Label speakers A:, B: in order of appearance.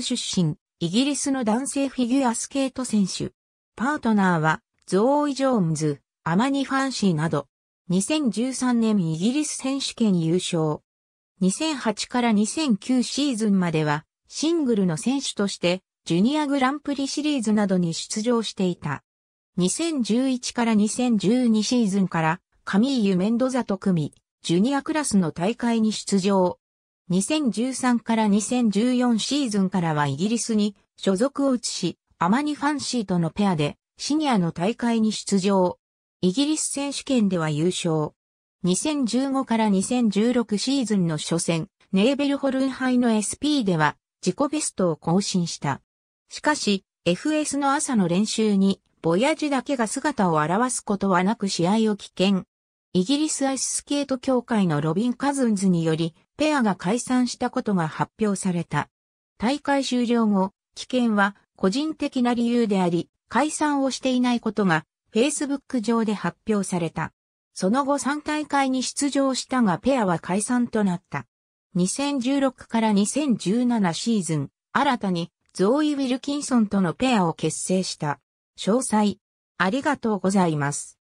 A: 出身、イギリスの男性フィギュアスケート選手。パートナーは、ゾーイ・ジョーンズ、アマニ・ファンシーなど、2013年イギリス選手権優勝。2008から2009シーズンまでは、シングルの選手として、ジュニアグランプリシリーズなどに出場していた。2011から2012シーズンから、カミーユ・メンドザと組み、ジュニアクラスの大会に出場。2013から2014シーズンからはイギリスに所属を移し、アマニ・ファンシーとのペアでシニアの大会に出場。イギリス選手権では優勝。2015から2016シーズンの初戦、ネーベルホルン杯の SP では自己ベストを更新した。しかし、FS の朝の練習に、ボヤジだけが姿を現すことはなく試合を棄権。イギリスアイススケート協会のロビン・カズンズにより、ペアが解散したことが発表された。大会終了後、棄権は個人的な理由であり、解散をしていないことが Facebook 上で発表された。その後3大会に出場したがペアは解散となった。2016から2017シーズン、新たにゾーイ・ウィルキンソンとのペアを結成した。詳細、ありがとうございます。